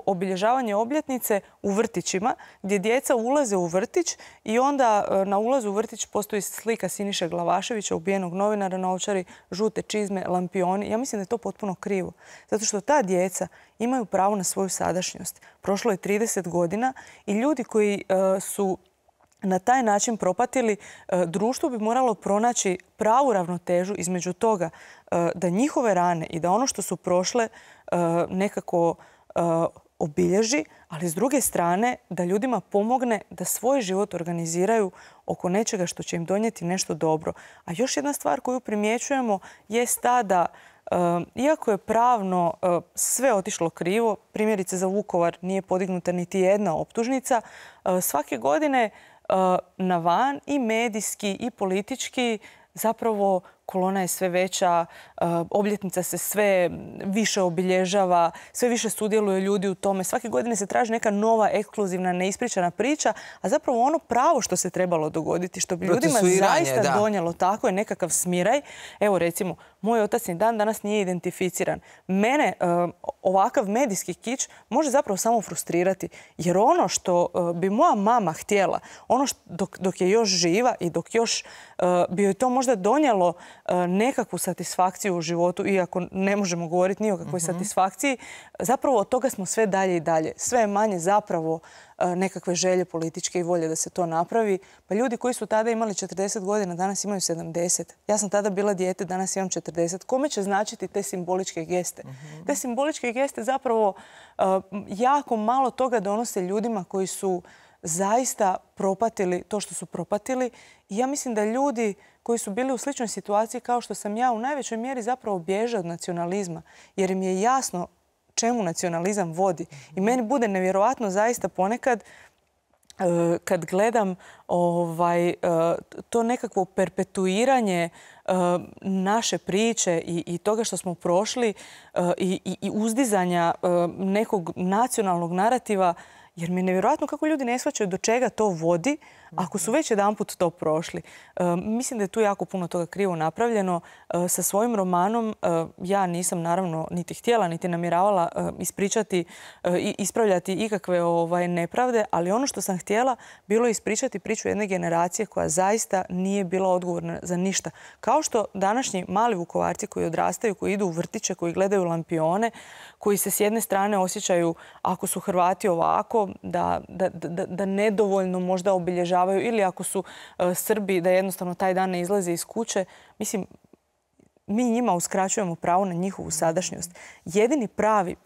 B: obilježavanje obljetnice u vrtićima gdje djeca ulaze u vrtić i onda e, na ulazu u vrtić postoji slika Siniše Glavaševića, ubijenog novinara na ovčari, žute čizme, lampioni. Ja mislim da je to potpuno krivo. Zato što ta djeca imaju pravo na svoju sadašnjost. Prošlo je 30 godina i ljudi koji e, su na taj način propatili, e, društvo bi moralo pronaći pravu ravnotežu između toga e, da njihove rane i da ono što su prošle nekako obilježi, ali s druge strane da ljudima pomogne da svoj život organiziraju oko nečega što će im donijeti nešto dobro. A još jedna stvar koju primjećujemo je ta da Ehm, iako je pravno eh, sve otišlo krivo, primjerice za Vukovar nije podignuta niti jedna optužnica, eh, svake godine eh, na van i medijski i politički zapravo kolona je sve veća, eh, obljetnica se sve više obilježava, sve više sudjeluje ljudi u tome. Svake godine se traži neka nova, ekskluzivna, neispričana priča, a zapravo ono pravo što se trebalo dogoditi, što bi ljudima zaista donijelo tako je nekakav smiraj. Evo recimo, moj otac ni dan danas nije identificiran. Mene eh, ovakav medijski kič može zapravo samo frustrirati, jer ono što eh, bi moja mama htjela, ono dok, dok je još živa i dok još bi joj to možda donijelo E, nekakvu satisfakciju u životu, iako ne možemo govoriti ni o kakvoj mhm. satisfakciji, zapravo od toga smo sve dalje i dalje. Sve je manje zapravo e, nekakve želje političke i volje da se to napravi. Pa ljudi koji su tada imali 40 godina, danas imaju 70. Ja sam tada bila dijete, danas imam 40. Kome će značiti te simboličke geste? Mhm. Te simboličke geste zapravo e, jako malo toga donose ljudima koji su zaista propatili to što su propatili. I ja mislim da ljudi koji su bili u sličnoj situaciji kao što sam ja u najvećoj mjeri zapravo bježe od nacionalizma jer im je jasno čemu nacionalizam vodi. I meni bude nevjerojatno zaista ponekad e, kad gledam ovaj, e, to nekakvo perpetuiranje e, naše priče i, toga što smo prošli i uzdizanja nekog nacionalnog narativa jer mi je nevjerojatno kako ljudi ne shvaćaju do čega to vodi ako su mhm. već jedanput to prošli. mislim da je tu jako puno toga krivo napravljeno. E, sa svojim romanom e, ja nisam naravno niti htjela, niti namjeravala e, ispričati i ispravljati ikakve ovaj, nepravde, ali ono što sam htjela bilo je ispričati priču jedne generacije koja zaista nije bila odgovorna za ništa. Kao što današnji mali vukovarci koji odrastaju, koji idu u vrtiće, koji gledaju lampione, koji se s jedne strane osjećaju ako su Hrvati ovako, da, nedovoljno možda obilježavaju ili ako su e, Srbi da jednostavno taj dan ne izlaze iz kuće. Mislim, mi njima uskraćujemo pravo na njihovu sadašnjost. Jedini pravi,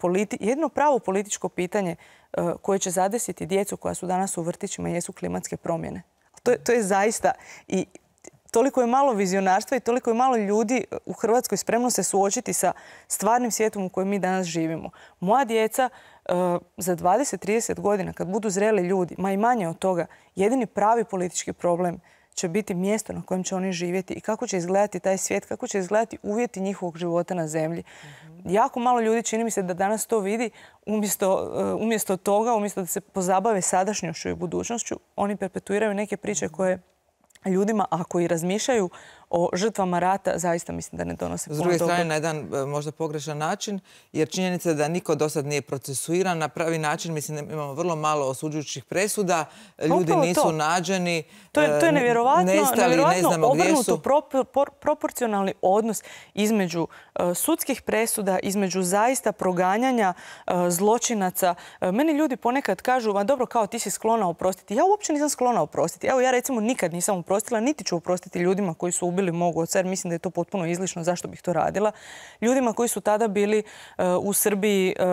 B: jedino pravo političko pitanje e, koje će zadesiti djecu koja su danas u vrtićima jesu klimatske promjene. To je, to je zaista i toliko je malo vizionarstva i toliko je malo ljudi u Hrvatskoj spremno se suočiti sa stvarnim svijetom u kojem mi danas živimo. Moja djeca E, za 20-30 godina kad budu zreli ljudi, ma i manje od toga, jedini pravi politički problem će biti mjesto na kojem će oni živjeti i kako će izgledati taj svijet, kako će izgledati uvjeti njihovog života na zemlji. Mhm. Jako malo ljudi čini mi se da danas to vidi. E, umjesto toga, umjesto da se pozabave sadašnjošću i budućnošću, oni perpetuiraju neke priče mhm. koje ljudima, ako i razmišljaju o žrtvama rata zaista mislim da ne donose S druge strane, na
A: jedan e, možda pogrešan način, jer činjenica je da niko do sad nije procesuiran na pravi način. Mislim, imamo vrlo malo osuđujućih presuda, ljudi nisu nađeni, to je, to je e, nevjerovatno, nestali, ne znamo gdje su.
B: proporcionalni odnos između e, sudskih presuda, između zaista proganjanja zločinaca. meni ljudi ponekad kažu, ma dobro, kao ti si sklona oprostiti. Ja uopće nisam sklona oprostiti. Evo, ja recimo nikad nisam oprostila, niti ću oprostiti ljudima koji su ili mogu od jer mislim da je to potpuno izlično zašto bih to radila. Ljudima koji su tada bili e, u Srbiji e,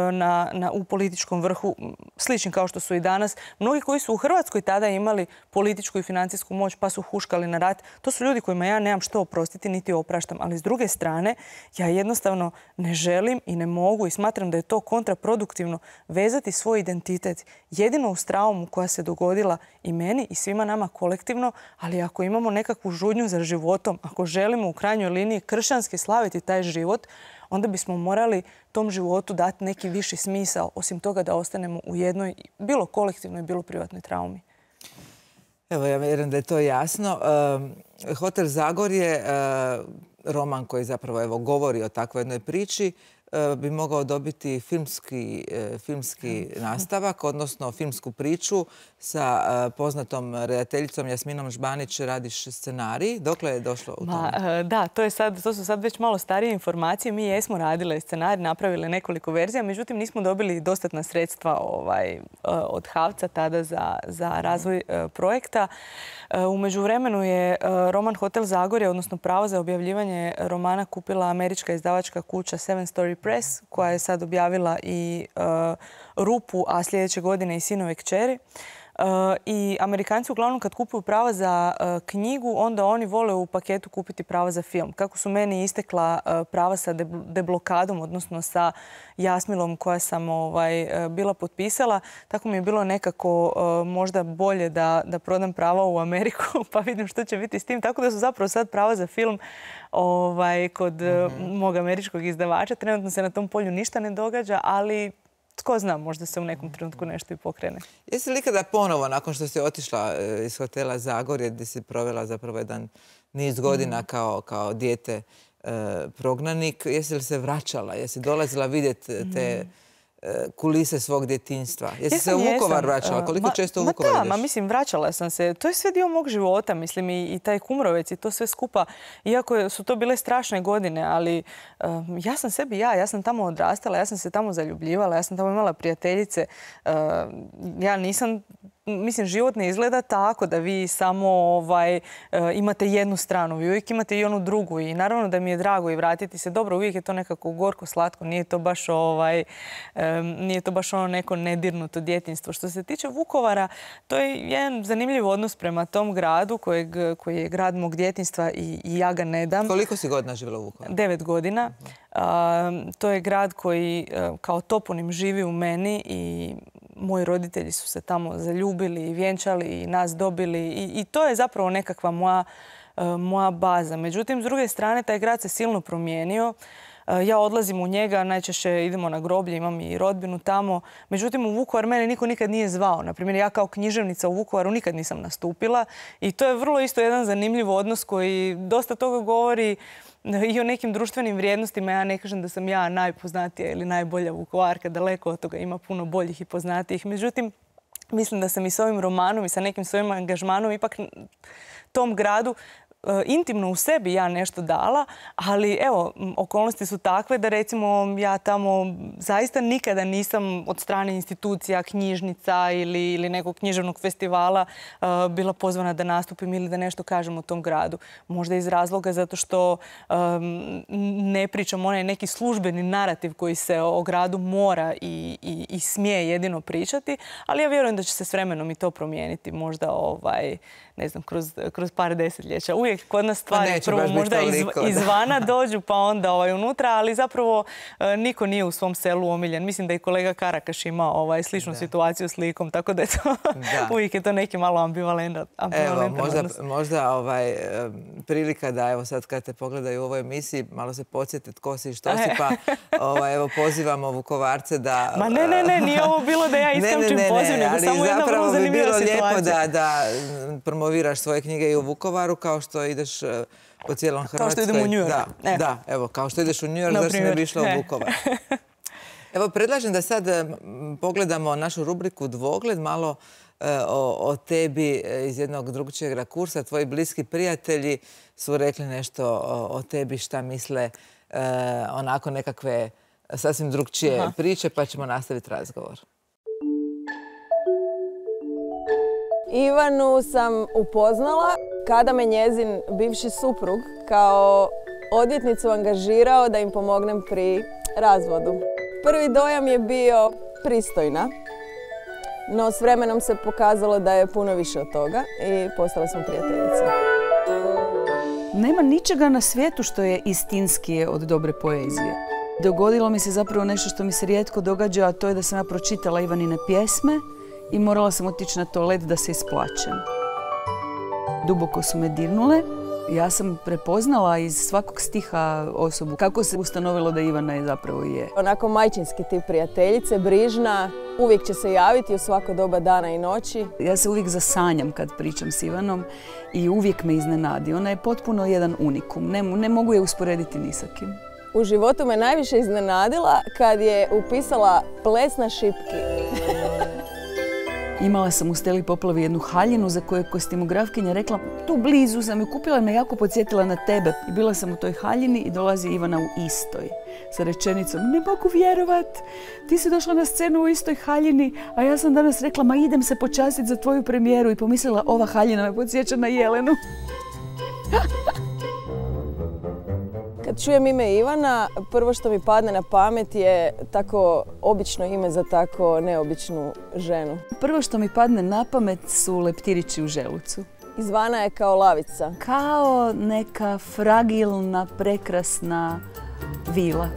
B: u političkom vrhu, slični kao što su i danas, mnogi koji su u Hrvatskoj tada imali političku i financijsku moć pa su huškali na rat, to su ljudi kojima ja nemam što oprostiti niti opraštam. Ali s druge strane, ja jednostavno ne želim i ne mogu i smatram da je to kontraproduktivno vezati svoj identitet jedino uz traumu koja se dogodila i meni i svima nama kolektivno, ali ako imamo nekakvu žudnju za životom, ako želimo u krajnjoj liniji kršćanski slaviti taj život, onda bismo morali tom životu dati neki viši smisao, osim toga da ostanemo u jednoj, bilo kolektivnoj, bilo privatnoj traumi.
A: Evo, ja vjerujem da je to jasno. Hotel Zagor je eh, roman koji zapravo govori o takvoj jednoj priči. E, bi mogao dobiti e, filmski, nastavak, odnosno filmsku priču sa e, poznatom redateljicom Jasminom
B: Žbanić radiš scenarij. Dokle je došlo u tome? da, to, je su sad već malo starije informacije. Mi jesmo radile scenarij, napravile nekoliko verzija, međutim nismo dobili dostatna sredstva ovaj, od Havca tada za razvoj projekta. E, u međuvremenu je e, roman Hotel Zagorje, odnosno pravo za objavljivanje romana, kupila američka izdavačka kuća Seven Story Press, koja je sad objavila i e, Rupu, a sljedeće godine i Sinove kćeri. I Amerikanci uglavnom kad kupuju prava za e, knjigu, onda oni vole u paketu kupiti prava za film. Kako su meni istekla e, prava sa deblokadom, odnosno sa jasmilom koja sam ovaj, e, bila potpisala, tako mi je bilo nekako možda bolje da, prodam prava u Ameriku pa vidim što će biti s tim. Tako da su zapravo sad prava za film ovaj, kod mhm. mog američkog izdavača. Trenutno se na tom polju ništa ne događa, ali tko zna, možda se u nekom trenutku nešto i pokrene.
A: Jesi li ikada ponovo, nakon što si otišla eh, iz hotela Zagorje, gdje si provela zapravo jedan niz godina mm. kao, kao dijete eh, prognanik, jesi li se vraćala, jesi dolazila vidjeti eh, te mm kulise svog djetinjstva? Jesi se u Vukovar vraćala? Koliko često u Vukovar ma da,
B: mislim, vraćala sam se. To je sve dio mog života, mislim, i, taj kumrovec i to sve skupa. Iako su to bile strašne godine, ali ja sam sebi ja, ja sam tamo odrastala, ja sam se tamo zaljubljivala, ja sam tamo imala prijateljice. ja nisam mislim, život ne izgleda tako da vi samo ovaj, e, imate jednu stranu, vi uvijek imate i onu drugu i naravno da mi je drago i vratiti se. Dobro, uvijek je to nekako gorko, slatko, nije to baš, ovaj, e, nije to baš ono neko nedirnuto djetinstvo. Što se tiče Vukovara, to je jedan zanimljiv odnos prema tom gradu kojeg, koji je grad mog djetinstva i, i ja ga ne dam. Koliko si godina živjela u Vukovaru? Devet godina. Mhm. to je grad koji e, kao topunim živi u meni i moji roditelji su se tamo zaljubili i vjenčali i nas dobili i, to je zapravo nekakva e, moja baza. Međutim, s druge strane, taj grad se silno promijenio. E, ja odlazim u njega, najčešće idemo na groblje, imam i rodbinu tamo. Međutim, u Vukovar mene niko nikad nije zvao. Naprimjer, ja kao književnica u Vukovaru nikad nisam nastupila i to je vrlo isto jedan zanimljiv odnos koji dosta toga govori i o nekim društvenim vrijednostima. Ja ne kažem da sam ja najpoznatija ili najbolja Vukovarka, daleko od toga ima puno boljih i poznatijih. Međutim, mislim da sam i s ovim romanom i sa nekim svojim angažmanom ipak tom gradu E, intimno u sebi ja nešto dala, ali evo, okolnosti su takve da recimo ja tamo zaista nikada nisam od strane institucija, knjižnica ili, ili nekog književnog festivala e, bila pozvana da nastupim ili da nešto kažem o tom gradu. Možda iz razloga zato što e, ne pričam onaj neki službeni narativ koji se o gradu mora i, i, i smije jedino pričati, ali ja vjerujem da će se s vremenom i to promijeniti. Možda ovaj, ne znam, kroz, kroz par desetljeća. Uvijek kod nas pa stvari prvo možda iz, izvana dođu pa onda ovaj, unutra, ali zapravo e, niko nije u svom selu omiljen. Mislim da i kolega Karakaš ima ovaj, sličnu situaciju s likom, tako da, je to, da. uvijek je to neki malo ambivalentan. Evo, možda,
A: možda ovaj, e, prilika da evo sad kad te pogledaju u ovoj emisiji, malo se podsjeti tko si i što si, pa ovaj, evo, pozivamo Vukovarce da... Ma ne, ne, ne, e, nije ovo bilo da ja iskamčim poziv, nego samo jedna vrlo zanimljiva situacija. Bi lijepo da, da promoviraš svoje knjige i u Vukovaru kao što ideš e, po cijelom Hrvatskoj. Kao što idem u New York. Da, evo. da, evo, kao što ideš u New York, no, zašto ne bi išla u e. Vukovar? Evo, predlažem da sad pogledamo našu rubriku Dvogled, malo e, o, tebi iz jednog drugčijeg rakursa. Tvoji bliski prijatelji su rekli nešto o, tebi, šta misle, onako nekakve sasvim drugčije priče, pa ćemo nastaviti razgovor.
E: Ivanu sam upoznala kada me njezin bivši suprug kao odvjetnicu angažirao da im pomognem pri razvodu. Prvi dojam je bio pristojna, no s vremenom se pokazalo da je puno više od toga i postala sam prijateljica. Nema ničega na svijetu što je istinskije od dobre poezije. Dogodilo mi se zapravo nešto što mi se rijetko događa, a to je da sam ja pročitala Ivanine pjesme i morala sam otići na toalet da se isplaćem. Duboko su me dirnule. Ja sam prepoznala iz svakog stiha osobu. Kako se ustanovilo da Ivana je zapravo je. Onako majčinski tip prijateljice, brižna, uvijek će se javiti u svako doba dana i noći. Ja se uvijek zasanjam kad pričam s Ivanom i uvijek me iznenadi. Ona je potpuno jedan unikum. Ne, ne mogu je usporediti ni kim. U životu me najviše iznenadila kad je upisala ples na šipki. Imala sam u Steli Poplavi jednu haljinu za koju je kostimografkinja rekla tu blizu sam ju kupila me jako podsjetila na tebe. I bila sam u toj haljini i dolazi Ivana u istoj sa rečenicom ne mogu vjerovat, ti si došla na scenu u istoj haljini, a ja sam danas rekla ma idem se počastiti za tvoju premijeru i pomislila ova haljina me podsjeća na Jelenu. Kad čujem ime Ivana, prvo što mi padne na pamet je tako obično ime za tako neobičnu ženu. Prvo što mi padne na pamet su leptirići u želucu. Izvana je kao lavica. Kao neka fragilna, prekrasna vila.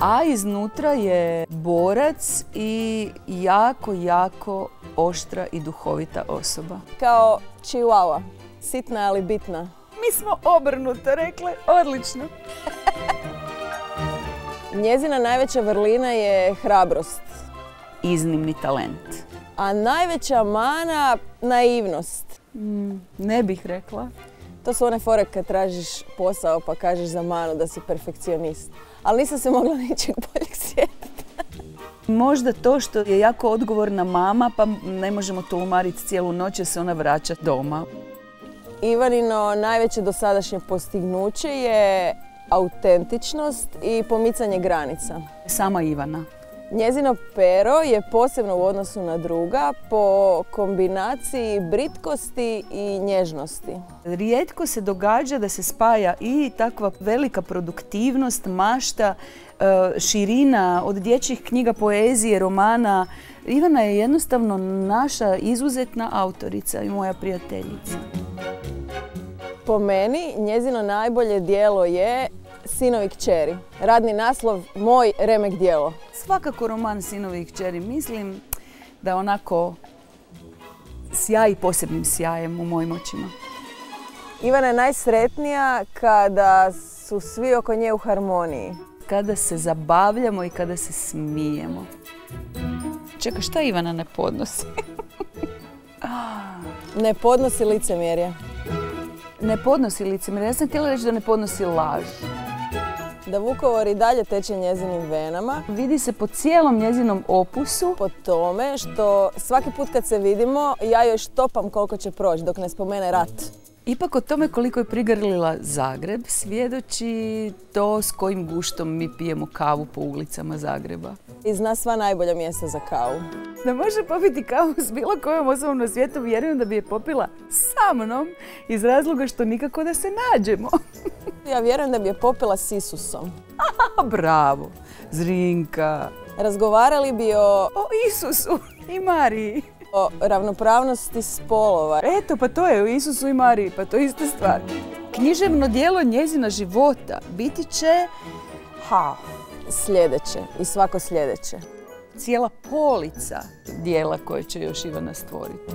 E: A iznutra je borac i jako, jako oštra i duhovita osoba. Kao chihuahua. Sitna, ali bitna. Mi smo obrnuto rekle, odlično. Njezina najveća vrlina je hrabrost. Iznimni talent. A najveća mana naivnost. Mm, ne bih rekla. To su one fore kad tražiš posao pa kažeš za manu da si perfekcionist. Ali nisam se mogla ničeg boljeg sjetiti. Možda to što je jako odgovorna mama pa ne možemo to umariti cijelu noć jer se ona vraća doma. Ivanino najveće dosadašnje postignuće je autentičnost i pomicanje granica. Sama Ivana Njezino pero je posebno u odnosu na druga po kombinaciji britkosti i nježnosti. Rijetko se događa da se spaja i takva velika produktivnost, mašta, e, širina od dječjih knjiga, poezije, romana. Ivana je jednostavno naša izuzetna autorica i moja prijateljica. Po meni njezino najbolje dijelo je Sinovi kćeri. Radni naslov Moj remek dijelo. Svakako roman Sinovi kćeri. Mislim da onako sjaji posebnim sjajem u mojim očima. Ivana je najsretnija kada su svi oko nje u harmoniji. Kada se zabavljamo i kada se smijemo. Čekaj, šta Ivana ne podnosi? ne podnosi licemjerje. Ne podnosi licemjerje. Ja sam htjela reći da ne podnosi laž da Vukovar i dalje teče njezinim venama. Vidi se po cijelom njezinom opusu. Po tome što svaki put kad se vidimo ja joj štopam koliko će proći dok ne spomene rat. Ipak o tome koliko je prigrlila Zagreb svjedoči to s kojim guštom mi pijemo kavu po ulicama Zagreba. I zna sva najbolja mjesta za kavu. Da može popiti kavu s bilo kojom osobom na svijetu, vjerujem da bi je popila sa mnom iz razloga što nikako da se nađemo. ja vjerujem da bi je popila s Isusom. bravo! Zrinka! Razgovarali bi o... O Isusu i Mariji. O ravnopravnosti spolova. Eto, pa to je u Isusu i Mariji, pa to je ista stvar. Književno dijelo njezina života biti će... Ha, sljedeće i svako sljedeće. Cijela polica dijela koje će još Ivana stvoriti.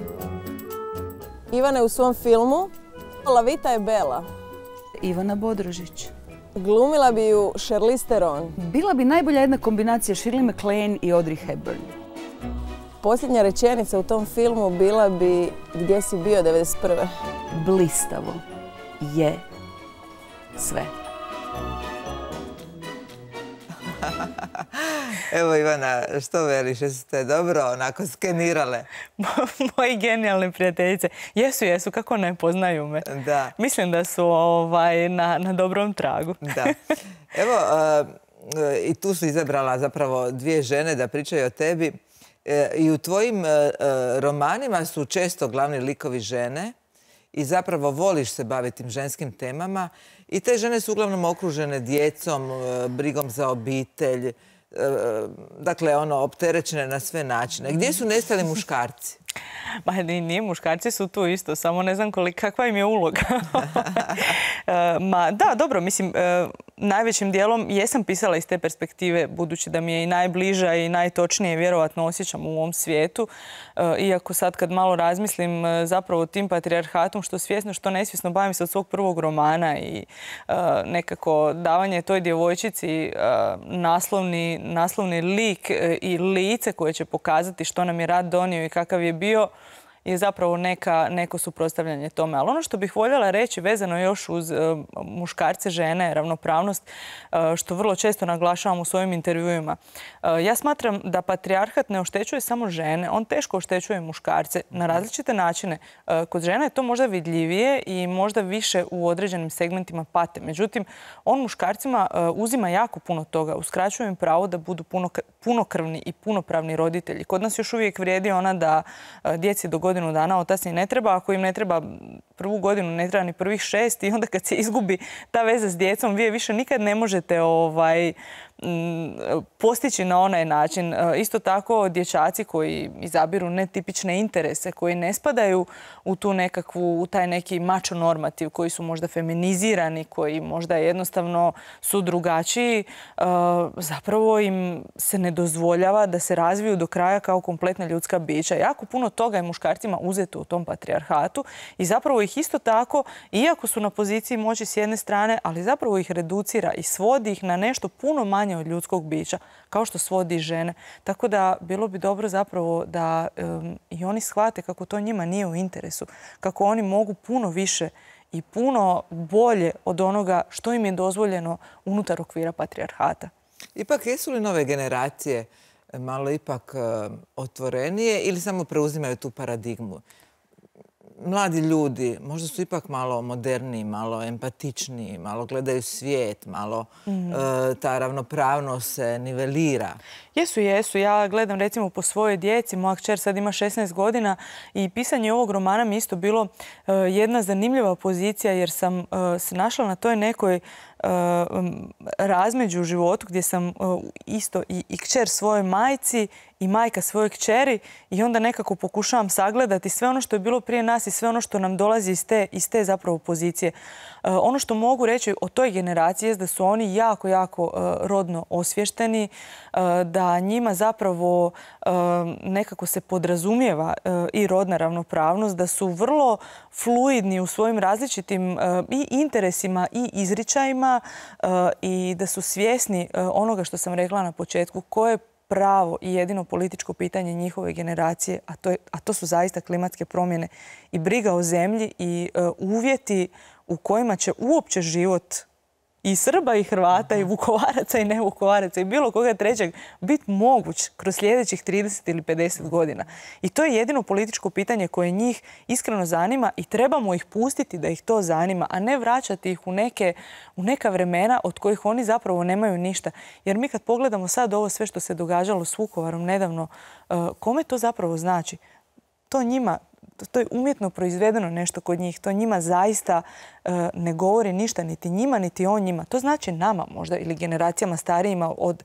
E: Ivana u svom filmu Lavita je Bela. Ivana Bodrožić. Glumila bi ju Charlize Theron. Bila bi najbolja jedna kombinacija Shirley MacLaine i Audrey Hepburn. Posljednja rečenica u tom filmu bila bi gdje si bio 91. Blistavo je sve.
A: Evo Ivana, što veliš, te dobro
B: onako skenirale? Moji genijalne prijateljice, jesu, jesu, kako ne poznaju me. Da. Mislim da su ovaj, na, na dobrom tragu.
A: Evo, eh, eh, i tu su izabrala zapravo dvije žene da pričaju o tebi. E, I u tvojim e, e, romanima su često glavni likovi žene i zapravo voliš se baviti tim ženskim temama i te žene su uglavnom okružene djecom, brigom za obitelj, dakle ono opterećene na sve
B: načine. Gdje su nestali muškarci? Ma nije, muškarci su tu isto, samo ne znam kolik, kakva im je uloga. E, ma da, dobro, mislim, e, najvećim dijelom jesam pisala iz te perspektive, budući da mi je i najbliža i najtočnije vjerovatno osjećam u ovom svijetu. E, iako sad kad malo razmislim zapravo tim patrijarhatom, što svjesno, što nesvjesno, bavim se od svog prvog romana i nekako davanje toj djevojčici naslovni, naslovni lik i lice koje će pokazati što nam je rad donio i kakav je bio bio je zapravo neka, neko suprotstavljanje tome. Ali ono što bih voljela reći vezano još uz e, muškarce, žene, ravnopravnost, e, što vrlo često naglašavam u svojim intervjuima. E, ja smatram da patrijarhat ne oštećuje samo žene, on teško oštećuje muškarce na različite načine. Kod žena je to možda vidljivije i možda više u određenim segmentima pate. Međutim, on muškarcima uzima jako puno toga, uskraćuje im pravo da budu puno, punokrvni i punopravni roditelji. Kod nas još uvijek vrijedi ona da e, djeci do godinu dana otasni ne treba, ako im ne treba prvu godinu, ne treba ni prvih šest i onda kad se izgubi ta veza s djecom, vi je više nikad ne možete ovaj, postići na onaj način. E, isto tako dječaci koji izabiru netipične interese, koji ne spadaju u tu nekakvu, u taj neki mačo normativ, koji su možda feminizirani, koji možda jednostavno su drugačiji, e, zapravo im se ne dozvoljava da se razviju do kraja kao kompletna ljudska bića. Jako puno toga je muškarcima uzeto u tom patrijarhatu i zapravo ih isto tako, iako su na poziciji moći s jedne strane, ali zapravo ih reducira i svodi ih na nešto puno manje od ljudskog bića, kao što svodi žene. Tako da bilo bi dobro zapravo da i oni shvate kako to njima nije u interesu, kako oni mogu puno više i puno bolje od onoga što im je dozvoljeno unutar okvira patrijarhata.
A: Ipak jesu li nove generacije malo ipak otvorenije ili samo preuzimaju tu paradigmu? mladi ljudi možda su ipak malo moderniji, malo empatičniji, malo gledaju svijet, malo mhm. eh,
B: ta ravnopravnost se nivelira. Jesu, jesu. Ja gledam recimo po svojoj djeci, moja kćer sad ima 16 godina i pisanje ovog romana mi isto bilo eh, jedna zanimljiva pozicija jer sam eh, se našla na toj nekoj razmeđu u životu gdje sam isto i, i kćer svojoj majci i majka svoje kćeri i onda nekako pokušavam sagledati sve ono što je bilo prije nas i sve ono što nam dolazi iz te, zapravo pozicije. E, ono što mogu reći o toj generaciji je da su oni jako, jako e, rodno osvješteni, e, da njima zapravo nekako se podrazumijeva i rodna ravnopravnost, da su vrlo fluidni u svojim različitim i interesima i izričajima i da su svjesni onoga što sam rekla na početku, koje pravo i jedino političko pitanje njihove generacije, a to, su zaista klimatske promjene i briga o zemlji i e, uvjeti u kojima će uopće život i Srba i Hrvata i Vukovaraca i ne Vukovaraca i bilo koga trećeg biti moguć kroz sljedećih 30 ili 50 godina. I to je jedino političko pitanje koje njih iskreno zanima i trebamo ih pustiti da ih to zanima, a ne vraćati ih u, neke, u neka vremena od kojih oni zapravo nemaju ništa. Jer mi kad pogledamo sad ovo sve što se događalo s Vukovarom nedavno, e, kome to zapravo znači? To njima to je umjetno proizvedeno nešto kod njih. To njima zaista e, ne govori ništa, niti njima, niti on njima. To znači nama možda ili generacijama starijima od,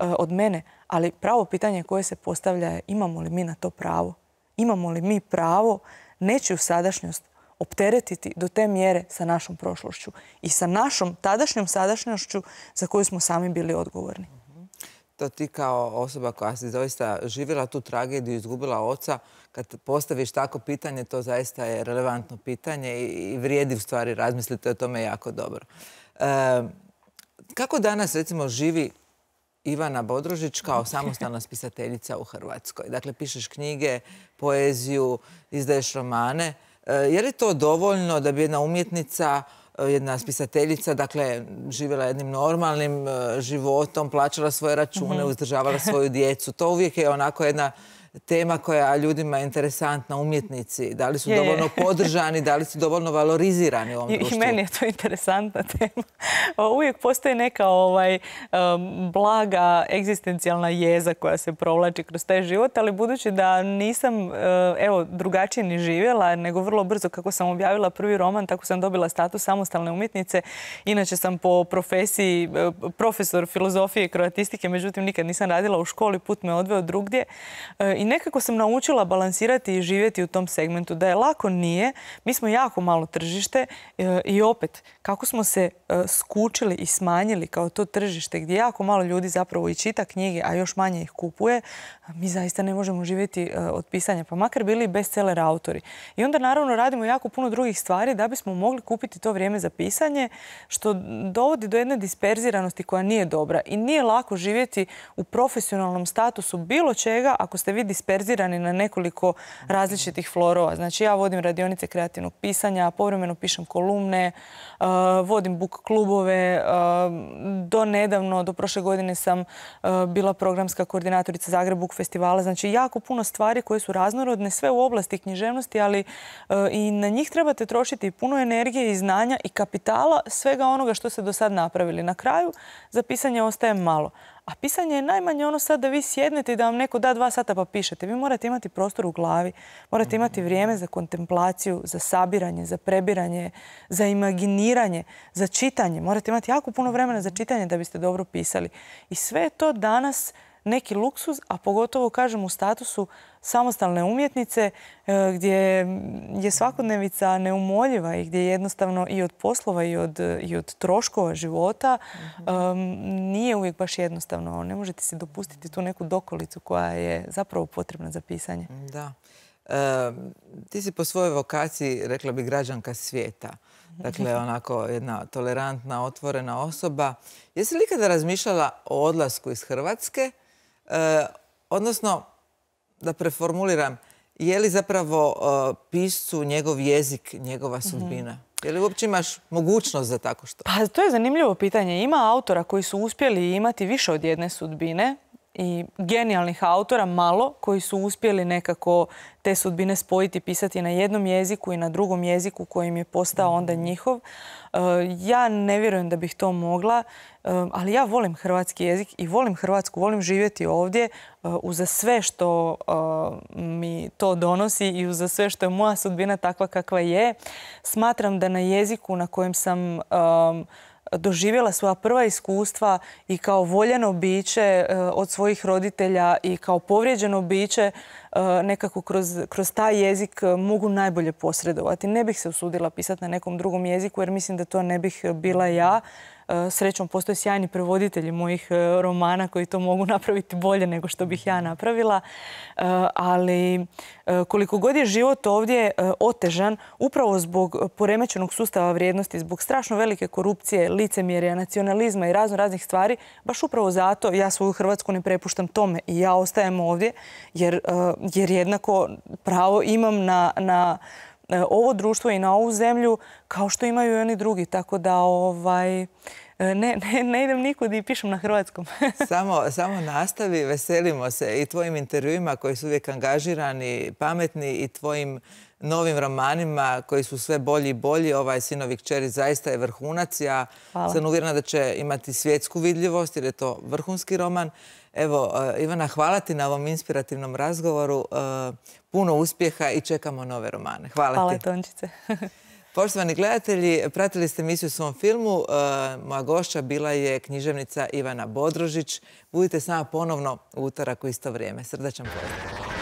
B: e, od mene. Ali pravo pitanje koje se postavlja je imamo li mi na to pravo? Imamo li mi pravo nečiju sadašnjost opteretiti do te mjere sa našom prošlošću i sa našom tadašnjom sadašnjošću za koju smo sami bili odgovorni?
A: to ti kao osoba koja si zaista živjela tu tragediju, izgubila oca, kad postaviš tako pitanje, to zaista je relevantno pitanje i vrijedi u stvari razmisliti o tome jako dobro. E, kako danas, recimo, živi Ivana Bodrožić kao samostalna spisateljica u Hrvatskoj? Dakle, pišeš knjige, poeziju, izdaješ romane. E, je li to dovoljno da bi jedna umjetnica Eh, jedna spisateljica, dakle, živjela jednim normalnim eh, životom, plaćala svoje račune, mhm. uzdržavala svoju djecu. To uvijek je onako jedna tema koja ljudima interesantna, umjetnici, da li su dovoljno podržani, da li su dovoljno valorizirani u ovom društvu. I meni
B: je to interesantna tema. Uvijek postoji neka ovaj, blaga egzistencijalna jeza koja se provlači kroz taj život, ali budući da nisam eh, evo, drugačije ni živjela, nego vrlo brzo kako sam objavila prvi roman, tako sam dobila status samostalne umjetnice. Inače sam po profesiji eh, profesor filozofije i kroatistike, međutim nikad nisam radila u školi, put me odveo drugdje. Eh, i nekako sam naučila balansirati i živjeti u tom segmentu. Da je lako nije, mi smo jako malo tržište e, i opet kako smo se e, skučili i smanjili kao to tržište gdje jako malo ljudi zapravo i čita knjige, a još manje ih kupuje, mi zaista ne možemo živjeti e, od pisanja, pa makar bili i bestseller autori. I onda naravno radimo jako puno drugih stvari da bismo mogli kupiti to vrijeme za pisanje, što dovodi do jedne disperziranosti koja nije dobra. I nije lako živjeti u profesionalnom statusu bilo čega ako ste vi disperzirani na nekoliko različitih florova. Znači ja vodim radionice kreativnog pisanja, povremeno pišem kolumne, e, vodim book klubove. E, do nedavno, do prošle godine sam e, bila programska koordinatorica Zagreb festivala. Znači jako puno stvari koje su raznorodne, sve u oblasti književnosti, ali i na njih trebate trošiti puno energije i znanja i kapitala svega onoga što ste do sad napravili. Na kraju za pisanje ostaje malo. A pisanje je najmanje ono sad da vi sjednete i da vam neko da dva sata pa pišete. Vi morate imati prostor u glavi, morate mhm. imati vrijeme za kontemplaciju, za sabiranje, za prebiranje, za imaginiranje, za čitanje. Morate imati jako puno vremena za čitanje da biste dobro pisali. I sve je to danas neki luksuz, a pogotovo kažem u statusu samostalne umjetnice e, gdje je svakodnevica neumoljiva i gdje jednostavno i od poslova i od, i od troškova života mhm. nije uvijek baš jednostavno. Ne možete se dopustiti tu neku dokolicu koja je zapravo potrebna za pisanje.
A: Da. ti si po svojoj vokaciji, rekla bi, građanka svijeta. Dakle, onako jedna tolerantna, otvorena osoba. Jesi li ikada razmišljala o odlasku iz Hrvatske E, odnosno, da preformuliram, je li zapravo e, piscu njegov jezik, njegova mhm. sudbina? Je li uopće imaš mogućnost za tako što?
B: Pa to je zanimljivo pitanje. Ima autora koji su uspjeli imati više od jedne sudbine i genijalnih autora malo koji su uspjeli nekako te sudbine spojiti, pisati na jednom jeziku i na drugom jeziku kojim je postao mhm. onda njihov. Eh, ja ne vjerujem da bih to mogla, eh, ali ja volim hrvatski jezik i volim Hrvatsku, volim živjeti ovdje eh, uza sve što mi to donosi i uza sve što je moja sudbina takva kakva je. Smatram da na jeziku na kojem sam doživjela svoja prva iskustva i kao voljeno biće e, od svojih roditelja i kao povrijeđeno biće e, nekako kroz, kroz taj jezik e, mogu najbolje posredovati. Ne bih se usudila pisati na nekom drugom jeziku jer mislim da to ne bih bila ja E, srećom, postoje sjajni prevoditelji mojih e, romana koji to mogu napraviti bolje nego što bih ja napravila. E, ali koliko god je život ovdje otežan, upravo zbog poremećenog sustava vrijednosti, zbog strašno velike korupcije, licemjerja, nacionalizma i razno raznih stvari, baš upravo zato ja svoju Hrvatsku ne prepuštam tome i ja ostajem ovdje jer, jednako pravo imam na E, ovo društvo i na ovu zemlju kao što imaju i oni drugi. Tako da ovaj, e, ne, ne, ne idem nikud i pišem na hrvatskom.
A: samo, samo nastavi, veselimo se i tvojim intervjuima koji su uvijek angažirani, pametni i tvojim novim romanima koji su sve bolji i bolji. Ovaj Sinovi kćeri zaista je vrhunac. Ja sam uvjerena da će imati svjetsku vidljivost jer je to vrhunski roman. Evo, e, Ivana, hvala ti na ovom inspirativnom razgovoru puno uspjeha i čekamo nove romane. Hvala, Hvala
B: Tončice.
A: Poštovani gledatelji, pratili ste misiju u svom filmu. E, moja gošća bila je književnica Ivana Bodrožić. Budite s nama ponovno u utorak u isto vrijeme. Srdačan pozdrav.